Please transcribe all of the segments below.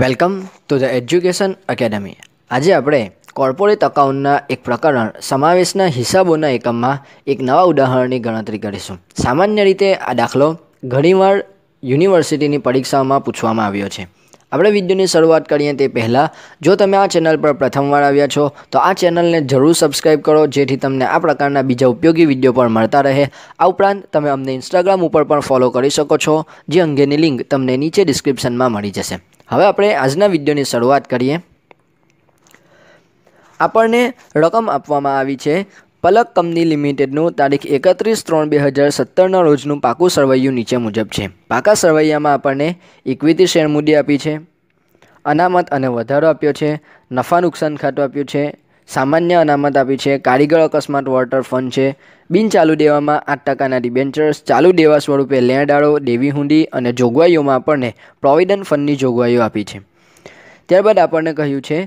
welcome to the education academy આજે આપણે corporate અકાઉન્ટના એક પ્રકરણ સમાવેશના હિસાબોના એકમમાં એક નવા ઉદાહરણની ગણતરી કરીશું સામાન્ય રીતે આ દાખલો ઘણીવાર યુનિવર્સિટીની પરીક્ષાઓમાં પૂછવામાં આવ્યો છે આપણે વિડીયોની શરૂઆત કરીએ તે પહેલાં જો તમે આ ચેનલ પર પ્રથમવાર આવ્યા છો તો આ ચેનલને જરૂર સબસ્ક્રાઈબ કરો જેથી તમને આ પ્રકારના બીજા ઉપયોગી વિડીયો પણ મળતા રહે આ ઉપરાંત તમે અમને ઇન્સ્ટાગ્રામ ઉપર પણ ફોલો કરી શકો છો જે અંગેની લિંક તમને નીચે ડિસ્ક્રિપ્શનમાં મળી જશે હવે આપણે આજના વિડીયોની શરૂઆત કરીએ આપણને રકમ આપવામાં આવી છે પલક કંપની લિમિટેડનું તારીખ એકત્રીસ ત્રણ બે હજાર સત્તરના રોજનું પાકું સરવૈયું નીચે મુજબ છે પાકા સરવૈયામાં આપણને ઇક્વિટી શેર મૂડી આપી છે અનામત અને વધારો આપ્યો છે નફા નુકસાન ખાતું આપ્યું છે સામાન્ય અનામત આપી છે કારીગર અકસ્માત વોટર ફંડ છે બિનચાલુ દેવામાં આઠ ટકાના ડિબેન્ચર્સ ચાલુ દેવા સ્વરૂપે લેણાડાળો દેવી હુંડી અને જોગવાઈઓમાં આપણને પ્રોવિડન્ટ ફંડની જોગવાઈઓ આપી છે ત્યારબાદ આપણને કહ્યું છે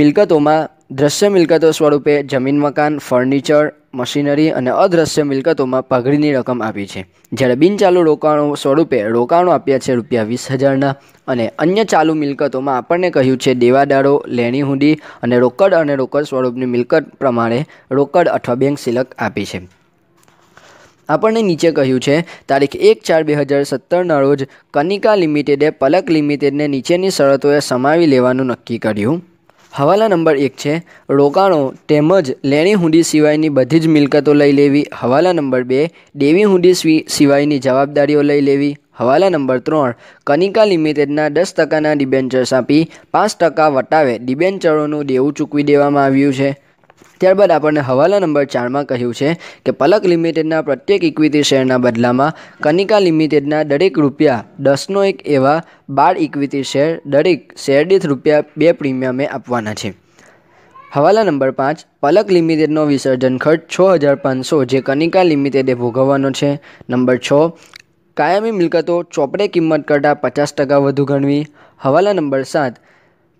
મિલકતોમાં દ્રશ્ય મિલકતો સ્વરૂપે જમીન મકાન ફર્નિચર મશીનરી અને અદ્રશ્ય મિલકતોમાં પાઘડીની રકમ આપી છે જ્યારે બિનચાલુ રોકાણો સ્વરૂપે રોકાણો આપ્યા છે રૂપિયા વીસ હજારના અને અન્ય ચાલુ મિલકતોમાં આપણને કહ્યું છે દેવાદારો લેણી હુંડી અને રોકડ અને રોકડ સ્વરૂપની મિલકત પ્રમાણે રોકડ અથવા બેંક સિલક આપી છે આપણને નીચે કહ્યું છે તારીખ એક ચાર બે હજાર સત્તરના રોજ કનિકા લિમિટેડે પલક લિમિટેડને નીચેની શરતોએ સમાવી લેવાનું નક્કી કર્યું હવાલા નંબર એક છે રોકાણો તેમજ લેણી હુંડી સિવાયની બધી જ મિલકતો લઈ લેવી હવાલા નંબર બે દેવી હુંડી સિવાયની જવાબદારીઓ લઈ લેવી હવાલા નંબર ત્રણ કનિકા લિમિટેડના દસ ટકાના ડિબેન્ચર્સ આપી પાંચ ટકા વટાવે ડિબેન્ચરોનું દેવું ચૂકવી દેવામાં આવ્યું છે ત્યારબાદ આપણને હવાલા નંબર ચારમાં કહ્યું છે કે પલક લિમિટેડના પ્રત્યેક ઇક્વિટી શેરના બદલામાં કનિકા લિમિટેડના દરેક રૂપિયા દસનો એક એવા બાર ઇક્વિટી શેર દરેક શેર દીઠ રૂપિયા બે પ્રીમિયમે આપવાના છે હવાલા નંબર પાંચ પલક લિમિટેડનો વિસર્જન ખર્ચ છ હજાર પાંચસો જે કનિકા લિમિટેડે ભોગવવાનો છે નંબર છ કાયમી મિલકતો ચોપડે કિંમત કરતાં પચાસ ટકા વધુ ગણવી હવાલા નંબર સાત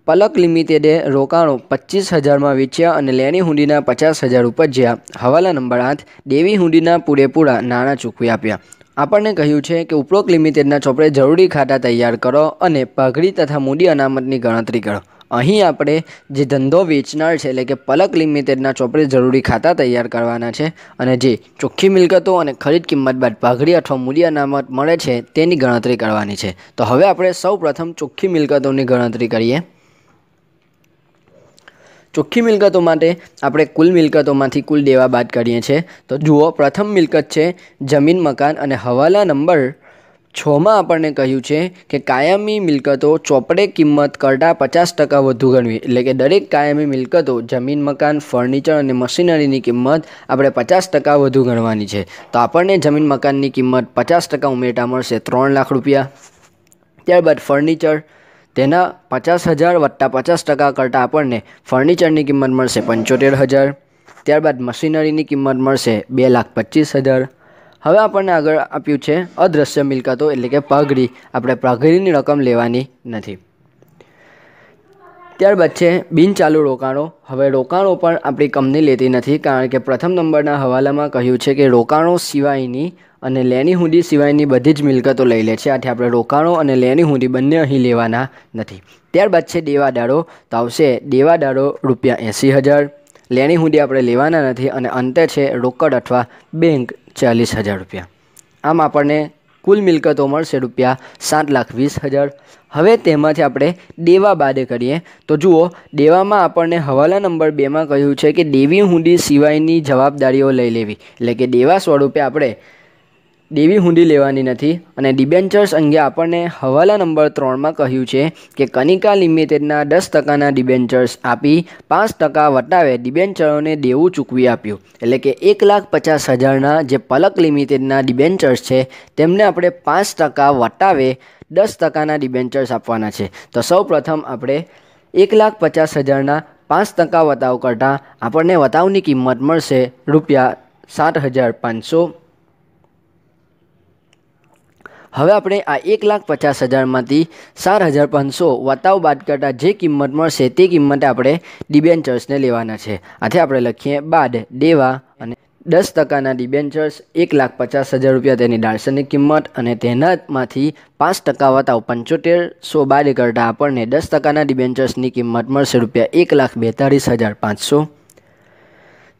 પલક લિમિટેડે રોકાણો પચીસ હજારમાં વેચ્યા અને લેણી હુંડીના પચાસ હજાર ઉપજ્યા હવાલા નંબર આઠ દેવી હુંડીના પૂરેપૂરા નાણાં ચૂકવી આપ્યા આપણને કહ્યું છે કે ઉપરોક્ત લિમિટેડના ચોપડે જરૂરી ખાતા તૈયાર કરો અને પાઘડી તથા મૂડી અનામતની ગણતરી કરો અહીં આપણે જે ધંધો વેચનાર છે એટલે કે પલક લિમિટેડના ચોપડે જરૂરી ખાતા તૈયાર કરવાના છે અને જે ચોખ્ખી મિલકતો અને ખરીદ કિંમત બાદ પાઘડી અથવા મૂડી અનામત મળે છે તેની ગણતરી કરવાની છે તો હવે આપણે સૌ પ્રથમ ચોખ્ખી મિલકતોની ગણતરી કરીએ ચોખ્ખી મિલકતો માટે આપણે કુલ મિલકતોમાંથી કુલ દેવા બાદ કરીએ છીએ તો જુઓ પ્રથમ મિલકત છે જમીન મકાન અને હવાલા નંબર છમાં આપણને કહ્યું છે કે કાયમી મિલકતો ચોપડે કિંમત કરતાં પચાસ ટકા વધુ ગણવી એટલે કે દરેક કાયમી મિલકતો જમીન મકાન ફર્નિચર અને મશીનરીની કિંમત આપણે પચાસ ટકા વધુ ગણવાની છે તો આપણને જમીન મકાનની કિંમત પચાસ ટકા ઉમેરતા મળશે ત્રણ લાખ રૂપિયા ત્યારબાદ ફર્નિચર તેના પચાસ હજાર વત્તા પચાસ ટકા કરતાં આપણને ફર્નિચરની કિંમત મળશે પંચોતેર હજાર ત્યારબાદ મશીનરીની કિંમત મળશે બે લાખ પચીસ હજાર હવે આપણને આગળ આપ્યું છે અદ્રશ્ય મિલકતો એટલે કે પાઘડી આપણે પાઘડીની રકમ લેવાની નથી ત્યારબાદ છે બિનચાલુ રોકાણો હવે રોકાણો પણ આપણી કંપની લેતી નથી કારણ કે પ્રથમ નંબરના હવાલામાં કહ્યું છે કે રોકાણો સિવાયની અને લેની હુંડી સિવાયની બધી જ મિલકતો લઈ લે છે આથી આપણે રોકાણો અને લેની હુંડી બંને અહીં લેવાના નથી ત્યારબાદ છે દેવાદારો તો આવશે દેવાદારો રૂપિયા એંસી હજાર લેણી હુંડી આપણે લેવાના નથી અને અંતે છે રોકડ અથવા બેંક ચાલીસ હજાર રૂપિયા આમ આપણને કુલ મિલકતો મળશે રૂપિયા સાત લાખ વીસ હજાર હવે તેમાંથી આપણે દેવા બાદ કરીએ તો જુઓ દેવામાં આપણને હવાલા નંબર બેમાં કહ્યું છે કે દેવી હુંડી સિવાયની જવાબદારીઓ લઈ લેવી એટલે કે દેવા સ્વરૂપે આપણે દેવી હુંડી લેવાની નથી અને ડિબેન્ચર્સ અંગે આપણને હવાલા નંબર ત્રણમાં કહ્યું છે કે કનિકા લિમિટેડના દસ ટકાના ડિબેન્ચર્સ આપી પાંચ ટકા વટાવે ડિબેન્ચરોને દેવું ચૂકવી આપ્યું એટલે કે એક લાખ પચાસ હજારના જે પલક લિમિટેડના ડિબેન્ચર્સ છે તેમને આપણે પાંચ ટકા વટાવે દસ ટકાના ડિબેન્ચર્સ આપવાના છે તો સૌ પ્રથમ આપણે એક લાખ પચાસ હજારના પાંચ ટકા વતાવ કરતાં આપણને વતાવની કિંમત મળશે રૂપિયા સાત હજાર પાંચસો હવે આપણે આ એક લાખ પચાસ હજારમાંથી ચાર હજાર પાંચસો વતાવ બાદ કરતાં જે કિંમત મળશે તે કિંમતે આપણે ડિબેન્ચર્સને લેવાના છે આથી આપણે લખીએ બાદ દેવા અને દસ ટકાના ડિબેન્ચર્સ એક લાખ પચાસ હજાર રૂપિયા તેની દાર્શનિક કિંમત અને તેનામાંથી પાંચ ટકા વતાવ પંચોતેર સો બાર કરતાં આપણને દસ ટકાના ડિબેન્ચર્સની કિંમત મળશે રૂપિયા એક લાખ બેતાળીસ હજાર પાંચસો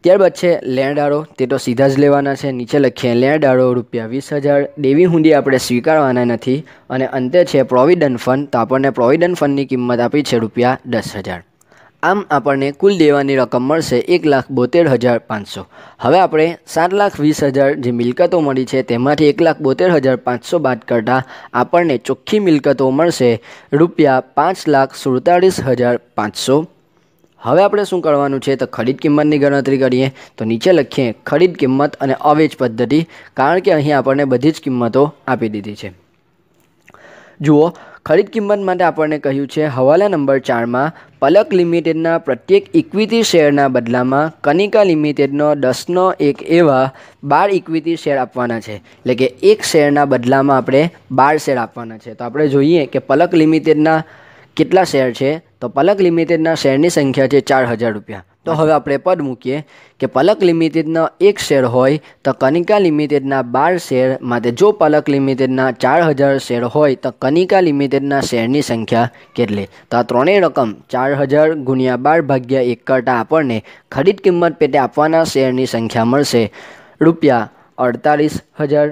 ત્યારબાદ છે લેણદારો તે તો સીધા જ લેવાના છે નીચે લખીએ લેણદારો રૂપિયા વીસ હજાર દેવી હુંડી આપણે સ્વીકારવાના નથી અને અંતે છે પ્રોવિડન્ટ ફંડ તો આપણને પ્રોવિડન્ટ ફંડની કિંમત આપી છે રૂપિયા દસ હજાર આમ આપણને કુલ દેવાની રકમ મળશે એક લાખ બોતેર હજાર પાંચસો હવે આપણે સાત લાખ વીસ હજાર જે મિલકતો મળી છે તેમાંથી એક લાખ બોતેર હજાર પાંચસો બાદ કરતાં આપણને ચોખ્ખી મિલકતો મળશે રૂપિયા પાંચ લાખ સુડતાળીસ હજાર પાંચસો હવે આપણે શું કરવાનું છે તો ખરીદ કિંમતની ગણતરી કરીએ તો નીચે લખીએ ખરીદ કિંમત અને અવેજ પદ્ધતિ કારણ કે અહીં આપણને બધી જ કિંમતો આપી દીધી છે જુઓ ખરીદ કિંમત માટે આપણને કહ્યું છે હવાલા નંબર ચારમાં પલક લિમિટેડના પ્રત્યેક ઇક્વિટી શેરના બદલામાં કનિકા લિમિટેડનો દસનો એક એવા બાર ઇક્વિટી શેર આપવાના છે એટલે કે એક શેરના બદલામાં આપણે બાર શેર આપવાના છે તો આપણે જોઈએ કે પલક લિમિટેડના કેટલા શેર છે તો પલક લિમિટેડના શેરની સંખ્યા છે ચાર હજાર રૂપિયા તો હવે આપણે પદ મૂકીએ કે પલક લિમિટેડના એક શેર હોય તો કનિકા લિમિટેડના બાર શેર માટે જો પલક લિમિટેડના ચાર હજાર શેર હોય તો કનિકા લિમિટેડના શેરની સંખ્યા કેટલી તો આ ત્રણેય રકમ ચાર હજાર ગુણ્યા બાર ભાગ્યા એક કરતાં આપણને ખરીદ કિંમત પેટે આપવાના શેરની સંખ્યા મળશે રૂપિયા અડતાલીસ હજાર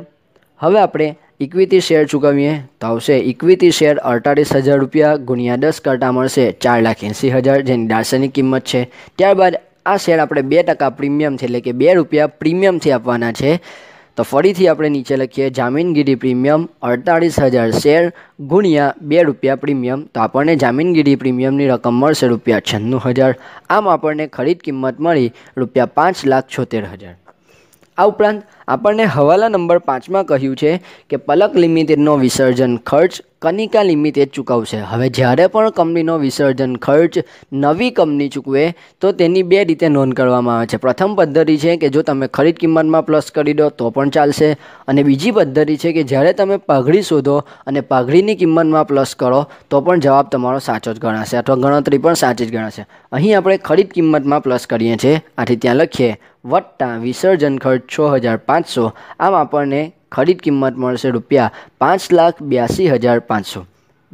હવે આપણે ઇક્વિટી શેર ચૂકવીએ તો આવશે ઇક્વિટી શેર અડતાલીસ હજાર રૂપિયા ગુણ્યા દસ કરતાં મળશે ચાર લાખ એંસી હજાર જેની દાર્શનિક કિંમત છે ત્યારબાદ આ શેર આપણે બે ટકા પ્રીમિયમથી એટલે કે બે રૂપિયા પ્રીમિયમથી આપવાના છે તો ફરીથી આપણે નીચે લખીએ જામીનગીરી પ્રીમિયમ અડતાળીસ હજાર શેર ગુણ્યા બે રૂપિયા પ્રીમિયમ તો આપણને જામીનગીરી પ્રીમિયમની રકમ મળશે રૂપિયા છન્નું હજાર આમ આપણને ખરીદ કિંમત મળી રૂપિયા પાંચ લાખ છોતેર હજાર આ ઉપરાંત આપણને હવાલા નંબર પાંચમાં કહ્યું છે કે પલક લિમિટેડનો વિસર્જન ખર્ચ કનિકા લિમિટેડ ચૂકવશે હવે જ્યારે પણ કંપનીનો વિસર્જન ખર્ચ નવી કંપની ચૂકવે તો તેની બે રીતે નોંધ કરવામાં આવે છે પ્રથમ પદ્ધતિ છે કે જો તમે ખરીદ કિંમતમાં પ્લસ કરી દો તો પણ ચાલશે અને બીજી પદ્ધતિ છે કે જ્યારે તમે પાઘડી શોધો અને પાઘડીની કિંમતમાં પ્લસ કરો તો પણ જવાબ તમારો સાચો જ ગણાશે અથવા ગણતરી પણ સાચી જ ગણાશે અહીં આપણે ખરીદ કિંમતમાં પ્લસ કરીએ છીએ આથી ત્યાં લખીએ વટ્ટા વિસર્જન ખર્ચ છ હજાર પાંચસો આમ આપણને ખરીદ કિંમત મળશે રૂપિયા પાંચ લાખ બ્યાસી હજાર પાંચસો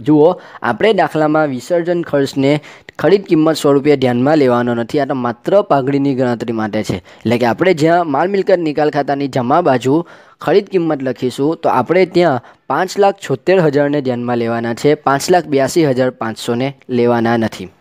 જુઓ આપણે દાખલામાં વિસર્જન ખર્ચને ખરીદ કિંમત સ્વરૂપે ધ્યાનમાં લેવાનો નથી આ તો માત્ર પાઘડીની ગણતરી માટે છે એટલે કે આપણે જ્યાં માલ મિલકત નિકાલ ખાતાની જમા બાજુ ખરીદ કિંમત લખીશું તો આપણે ત્યાં પાંચ લાખ છોતેર હજારને ધ્યાનમાં લેવાના છે પાંચ લાખ બ્યાસી હજાર પાંચસોને લેવાના નથી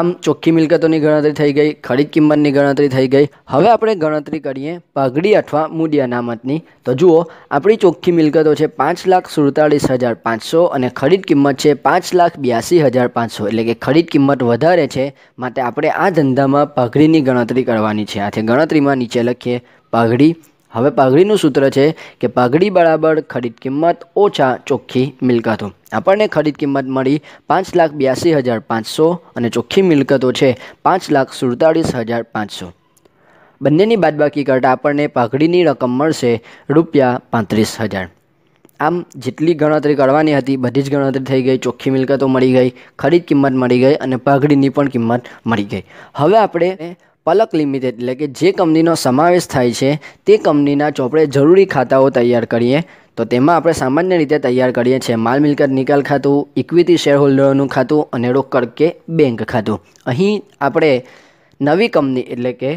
આમ ચોખ્ખી મિલકતોની ગણતરી થઈ ગઈ ખરીદ કિંમતની ગણતરી થઈ ગઈ હવે આપણે ગણતરી કરીએ પાઘડી અથવા મૂડી અનામતની તો જુઓ આપણી ચોખ્ખી મિલકતો છે પાંચ લાખ સુડતાળીસ હજાર પાંચસો અને ખરીદ કિંમત છે પાંચ લાખ બ્યાસી હજાર પાંચસો એટલે કે ખરીદ કિંમત વધારે છે માટે આપણે આ ધંધામાં પાઘડીની ગણતરી કરવાની છે આથી ગણતરીમાં નીચે લખીએ પાઘડી હવે પાઘડીનું સૂત્ર છે કે પાઘડી બરાબર ખરીદ કિંમત ઓછા ચોખ્ખી મિલકતો આપણને ખરીદ કિંમત મળી પાંચ લાખ બ્યાસી હજાર પાંચસો અને ચોખ્ખી મિલકતો છે પાંચ લાખ સુડતાળીસ હજાર પાંચસો બંનેની બાદબાકી કરતાં આપણને પાઘડીની રકમ મળશે રૂપિયા પાંત્રીસ હજાર આમ જેટલી ગણતરી કરવાની હતી બધી જ ગણતરી થઈ ગઈ ચોખ્ખી મિલકતો મળી ગઈ ખરીદ કિંમત મળી ગઈ અને પાઘડીની પણ કિંમત મળી ગઈ હવે આપણે પલક લિમિટેડ એટલે કે જે કંપનીનો સમાવેશ થાય છે તે કંપનીના ચોપડે જરૂરી ખાતાઓ તૈયાર કરીએ તો તેમાં આપણે સામાન્ય રીતે તૈયાર કરીએ છીએ માલ મિલકત નિકાલ ખાતું ઇક્વિટી શેરહોલ્ડરોનું ખાતું અને રોકડ કે બેંક ખાતું અહીં આપણે નવી કંપની એટલે કે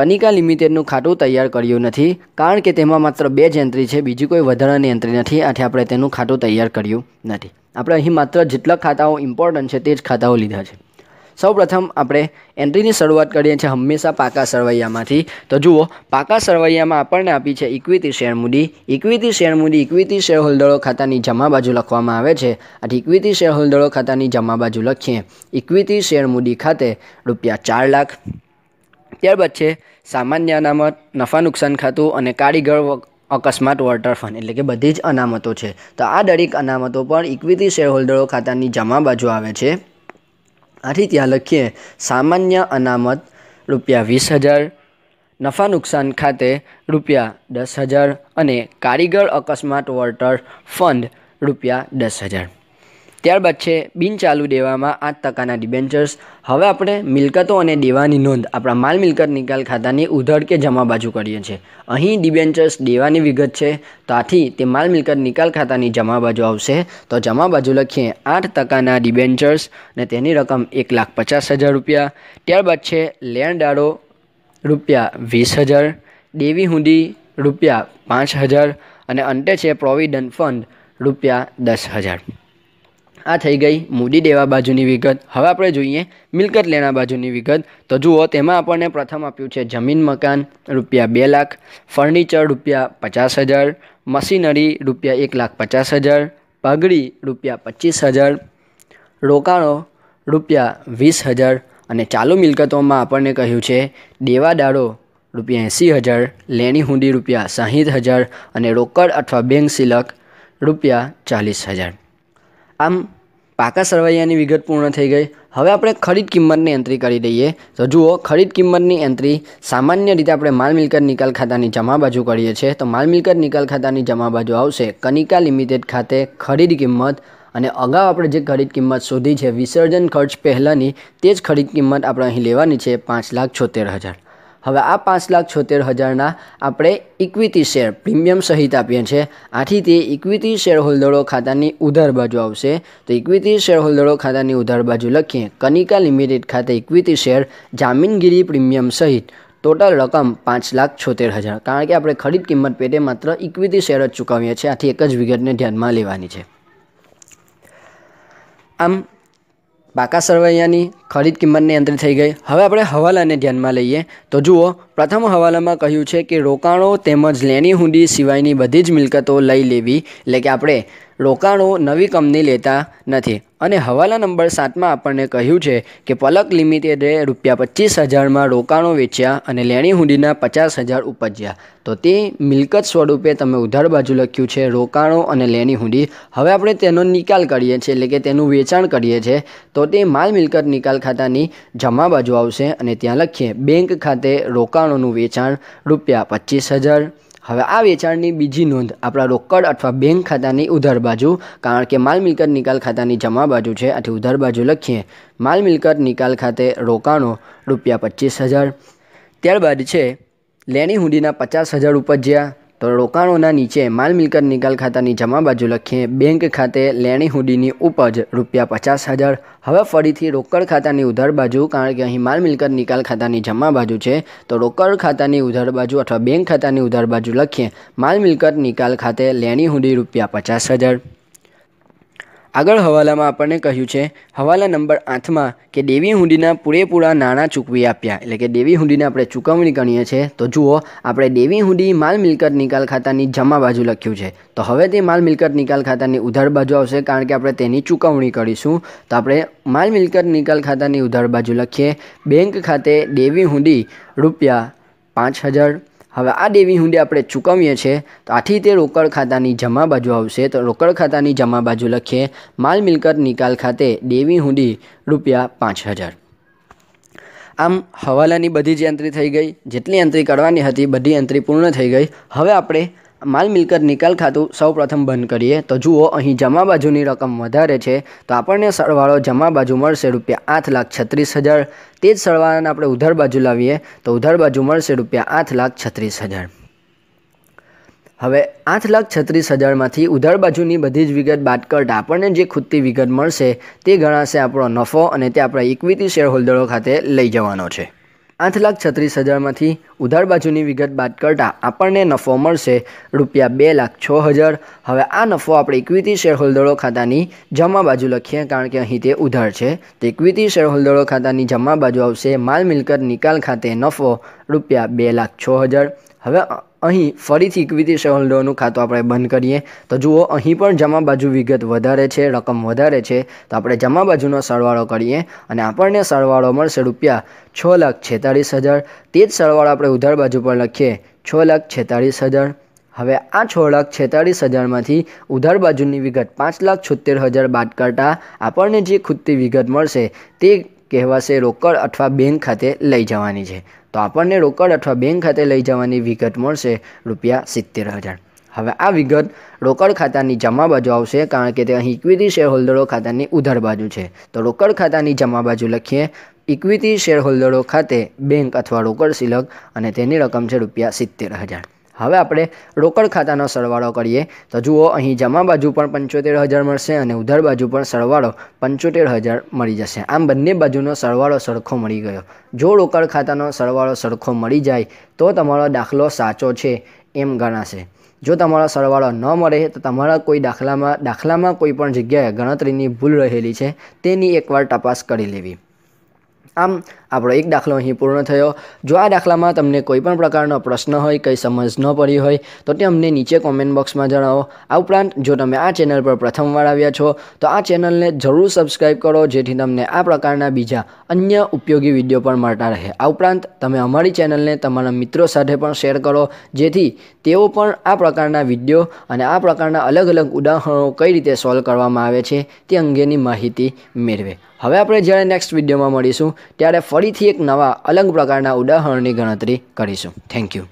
કનિકા લિમિટેડનું ખાતું તૈયાર કર્યું નથી કારણ કે તેમાં માત્ર બે જ એન્ટ્રી છે બીજી કોઈ વધારાની એન્ટ્રી નથી આથી આપણે તેનું ખાતું તૈયાર કર્યું નથી આપણે અહીં માત્ર જેટલા ખાતાઓ ઇમ્પોર્ટન્ટ છે તે જ ખાતાઓ લીધા છે સૌપ્રથમ આપણે એન્ટ્રીની શરૂઆત કરીએ છીએ હંમેશા પાકા સરવૈયામાંથી તો જુઓ પાકા સરવૈયામાં આપણને આપી છે ઇક્વિટી શેર મૂડી ઇક્વિટી શેર મૂડી ઇક્વિટી શેર હોલ્ડરો ખાતાની જમા બાજુ લખવામાં આવે છે આથી ઇક્વિટી શેર હોલ્ડરો ખાતાની જમા બાજુ લખીએ ઇક્વિટી શેર મૂડી ખાતે રૂપિયા ચાર લાખ ત્યારબાદ છે સામાન્ય અનામત નફા નુકસાન ખાતું અને કારીગર અકસ્માત વોટર ફંડ એટલે કે બધી જ અનામતો છે તો આ દરેક અનામતો પણ ઇક્વિટી શેર હોલ્ડરો ખાતાની જમા બાજુ આવે છે આથી ત્યાં લખીએ સામાન્ય અનામત રૂપિયા વીસ હજાર નફા નુકસાન ખાતે રૂપિયા દસ હજાર અને કારીગર અકસ્માત વોટર ફંડ રૂપિયા દસ હજાર ત્યારબાદ છે બિનચાલુ દેવામાં આઠ ટકાના ડિબેન્ચર્સ હવે આપણે મિલકતો અને દેવાની નોંધ આપણા માલ મિલકત નિકાલ ખાતાની ઉધડ કે જમા બાજુ કરીએ છીએ અહીં ડિબેન્ચર્સ દેવાની વિગત છે તો આથી તે માલ મિલકત નિકાલ ખાતાની જમા બાજુ આવશે તો જમા બાજુ લખીએ આઠ ટકાના ડિબેન્ચર્સ ને તેની રકમ એક લાખ પચાસ હજાર રૂપિયા ત્યારબાદ છે લેણદારો રૂપિયા વીસ હજાર દેવી હુંદી રૂપિયા પાંચ હજાર અને અંતે છે પ્રોવિડન્ટ ફંડ રૂપિયા દસ હજાર આ થઈ ગઈ મૂડી દેવા બાજુની વિગત હવે આપણે જોઈએ મિલકત લેણા બાજુની વિગત તો જુઓ તેમાં આપણને પ્રથમ આપ્યું છે જમીન મકાન રૂપિયા બે લાખ ફર્નિચર રૂપિયા પચાસ હજાર મશીનરી રૂપિયા એક લાખ પચાસ હજાર પગડી રૂપિયા પચીસ હજાર રોકાણો રૂપિયા વીસ હજાર અને ચાલુ મિલકતોમાં આપણને કહ્યું છે દેવાદારો રૂપિયા એંસી હજાર લેણી હુંડી રૂપિયા સાહીઠ હજાર અને રોકડ અથવા બેંક સિલક રૂપિયા ચાલીસ હજાર આમ પાકા સરવૈયાની વિગત પૂર્ણ થઈ ગઈ હવે આપણે ખરીદ કિંમતની એન્ટ્રી કરી દઈએ તો જુઓ ખરીદ કિંમતની એન્ટ્રી સામાન્ય રીતે આપણે માલ મિલકત નિકાલ ખાતાની જમા બાજુ કરીએ છીએ તો માલ મિલકત નિકાલ ખાતાની જમા બાજુ આવશે કનિકા લિમિટેડ ખાતે ખરીદ કિંમત અને અગાઉ આપણે જે ખરીદ કિંમત શોધી છે વિસર્જન ખર્ચ પહેલાંની તે જ ખરીદ કિંમત આપણે અહીં લેવાની છે પાંચ લાખ છોતેર હજાર હવે આ પાંચ લાખ છોતેર હજારના આપણે ઇક્વિટી શેર પ્રીમિયમ સહિત આપીએ છીએ આથી તે ઇક્વિટી શેર હોલ્ડરો ખાતાની ઉધાર બાજુ આવશે તો ઇક્વિટી શેર હોલ્ડરો ખાતાની ઉધાર બાજુ લખીએ કનિકા લિમિટેડ ખાતે ઇક્વિટી શેર જામીનગીરી પ્રીમિયમ સહિત ટોટલ રકમ પાંચ લાખ છોતેર હજાર કારણ કે આપણે ખરીદ કિંમત પેટે માત્ર ઇક્વિટી શેર જ ચૂકવીએ છીએ આથી એક જ વિગતને ધ્યાનમાં લેવાની છે આમ પાકા સરવૈયાની ખરીદ કિંમતની અંદર થઈ ગઈ હવે આપણે હવાલાને ધ્યાનમાં લઈએ તો જુઓ પ્રથમ હવાલામાં કહ્યું છે કે રોકાણો તેમજ લેણી હુંડી સિવાયની બધી જ મિલકતો લઈ લેવી એટલે કે આપણે રોકાણો નવી કંપની લેતા નથી અને હવાલા નંબર સાતમાં આપણને કહ્યું છે કે પલક લિમિટેડે રૂપિયા પચીસ હજારમાં રોકાણો વેચ્યા અને લેણી હુંડીના પચાસ હજાર ઉપજ્યા તો તે મિલકત સ્વરૂપે તમે ઉધાર બાજુ લખ્યું છે રોકાણો અને લેણી હુંડી હવે આપણે તેનો નિકાલ કરીએ છીએ એટલે કે તેનું વેચાણ કરીએ છીએ તો તે માલ મિલકત નિકાલ ખાતાની જમા બાજુ આવશે અને ત્યાં લખીએ બેંક ખાતે રોકાણોનું વેચાણ રૂપિયા પચીસ હજાર હવે આ વેચાણની બીજી નોંધ આપણા રોકડ અથવા બેંક ખાતાની ઉધાર બાજુ કારણ કે માલ મિલકત નિકાલ ખાતાની જમા બાજુ છે આથી ઉધાર બાજુ લખીએ માલ મિલકત નિકાલ ખાતે રોકાણો રૂપિયા પચીસ હજાર ત્યારબાદ છે લેણી હુંડીના પચાસ હજાર ઉપજ્યા તો રોકાણોના નીચે માલ મિલકત નિકાલ ખાતાની જમા બાજુ લખીએ બેંક ખાતે લેણી હુડીની ઉપજ રૂપિયા પચાસ હજાર હવે ફરીથી રોકડ ખાતાની ઉધાર બાજુ કારણ કે અહીં માલ મિલકત નિકાલ ખાતાની જમા બાજુ છે તો રોકડ ખાતાની ઉધાર બાજુ અથવા બેંક ખાતાની ઉધાર બાજુ લખીએ માલ મિલકત નિકાલ ખાતે લેણી હુડી રૂપિયા પચાસ હજાર આગળ હવાલામાં આપણને કહ્યું છે હવાલા નંબર આઠમાં કે દેવી હુંડીના પૂરેપૂરા નાણાં ચૂકવી આપ્યા એટલે કે દેવી હુંડીને આપણે ચૂકવણી ગણીએ છીએ તો જુઓ આપણે દેવી હુંડી માલ મિલકત નિકાલ ખાતાની જમા બાજુ લખ્યું છે તો હવે તે માલ મિલકત નિકાલ ખાતાની ઉધાર બાજુ આવશે કારણ કે આપણે તેની ચૂકવણી કરીશું તો આપણે માલ મિલકત નિકાલ ખાતાની ઉધાર બાજુ લખીએ બેંક ખાતે દેવી હુંડી રૂપિયા પાંચ હજાર હવે આ દેવી હુંડી આપણે ચૂકવીએ છીએ તો આથી તે રોકડ ખાતાની જમા બાજુ આવશે તો રોકડ ખાતાની જમા બાજુ લખીએ માલ મિલકત નિકાલ ખાતે દેવી હુંડી રૂપિયા પાંચ હજાર આમ હવાલાની બધી જ એન્ટ્રી થઈ ગઈ જેટલી એન્ટ્રી કરવાની હતી બધી એન્ટ્રી પૂર્ણ થઈ ગઈ હવે આપણે માલ મિલકત નિકાલ ખાતું સૌપ્રથમ બંધ કરીએ તો જુઓ અહીં જમા બાજુની રકમ વધારે છે તો આપણને સરવાળો જમા બાજુ મળશે રૂપિયા આઠ લાખ છત્રીસ હજાર તે જ સરવાળાને આપણે ઉધાર બાજુ લાવીએ તો ઉધાર બાજુ મળશે રૂપિયા આઠ લાખ છત્રીસ હજાર હવે આઠ લાખ છત્રીસ હજારમાંથી ઉધાર બાજુની બધી જ વિગત બાદ કરતાં આપણને જે ખુદતી વિગત મળશે તે ગણાશે આપણો નફો અને તે આપણા ઇક્વિટી શેરહોલ્ડરો ખાતે લઈ જવાનો છે આઠ લાખ છત્રીસ હજારમાંથી ઉધાર બાજુની વિગત બાદ કરતાં આપણને નફો મળશે રૂપિયા બે લાખ છ હજાર હવે આ નફો આપણે ઇક્વિટી શેરહોલ્ડરો ખાતાની જમા બાજુ લખીએ કારણ કે અહીં તે ઉધાર છે તો ઇક્વિટી શેરહોલ્ડરો ખાતાની જમા બાજુ આવશે માલ મિલકત નિકાલ ખાતે નફો રૂપિયા બે લાખ છ હજાર હવે અહીં ફરીથી ઇક્વિટી શેર ખાતું આપણે બંધ કરીએ તો જુઓ અહીં પણ જમા બાજુ વિગત વધારે છે રકમ વધારે છે તો આપણે જમા બાજુનો સરવાળો કરીએ અને આપણને સરવાળો મળશે રૂપિયા છ લાખ છેતાળીસ હજાર તે જ સરવાળો આપણે ઉધાર બાજુ પર લખીએ છ લાખ છેતાળીસ હજાર હવે આ છ લાખ છેતાળીસ હજારમાંથી ઉધાર બાજુની વિગત પાંચ લાખ છોતેર હજાર બાદ કરતાં આપણને જે ખૂટતી વિગત મળશે તે કહેવાશે રોકડ અથવા બેંક ખાતે લઈ જવાની છે તો આપણને રોકડ અથવા બેંક ખાતે લઈ જવાની વિગત મળશે રૂપિયા સિત્તેર હજાર હવે આ વિગત રોકડ ખાતાની જમા બાજુ આવશે કારણ કે તે અહીં ઇક્વિટી શેર હોલ્ડરો ખાતાની ઉધાર બાજુ છે તો રોકડ ખાતાની જમા બાજુ લખીએ ઇક્વિટી શેર હોલ્ડરો ખાતે બેંક અથવા રોકડ સિલક અને તેની રકમ છે રૂપિયા સિત્તેર હજાર હવે આપણે રોકડ ખાતાનો સરવાળો કરીએ તો જુઓ અહીં જમા બાજુ પણ પંચોતેર હજાર મળશે અને ઉધાર બાજુ પણ સરવાળો પંચોતેર હજાર મળી જશે આમ બંને બાજુનો સરવાળો સરખો મળી ગયો જો રોકડ ખાતાનો સરવાળો સરખો મળી જાય તો તમારો દાખલો સાચો છે એમ ગણાશે જો તમારો સરવાળો ન મળે તો તમારા કોઈ દાખલામાં દાખલામાં કોઈ પણ જગ્યાએ ગણતરીની ભૂલ રહેલી છે તેની એકવાર તપાસ કરી લેવી આમ આપણો એક દાખલો અહીં પૂર્ણ થયો જો આ દાખલામાં તમને કોઈપણ પ્રકારનો પ્રશ્ન હોય કંઈ સમજ ન પડી હોય તો તે અમને નીચે કોમેન્ટ બોક્સમાં જણાવો આ ઉપરાંત જો તમે આ ચેનલ પર પ્રથમવાર આવ્યા છો તો આ ચેનલને જરૂર સબસ્ક્રાઇબ કરો જેથી તમને આ પ્રકારના બીજા અન્ય ઉપયોગી વિડીયો પણ મળતા રહે આ ઉપરાંત તમે અમારી ચેનલને તમારા મિત્રો સાથે પણ શેર કરો જેથી તેઓ પણ આ પ્રકારના વિડીયો અને આ પ્રકારના અલગ અલગ ઉદાહરણો કઈ રીતે સોલ્વ કરવામાં આવે છે તે અંગેની માહિતી મેળવે હવે આપણે જ્યારે નેક્સ્ટ વિડીયોમાં મળીશું ત્યારે ફરી ફરીથી એક નવા અલગ પ્રકારના ઉદાહરણની ગણતરી કરીશું થેન્ક યુ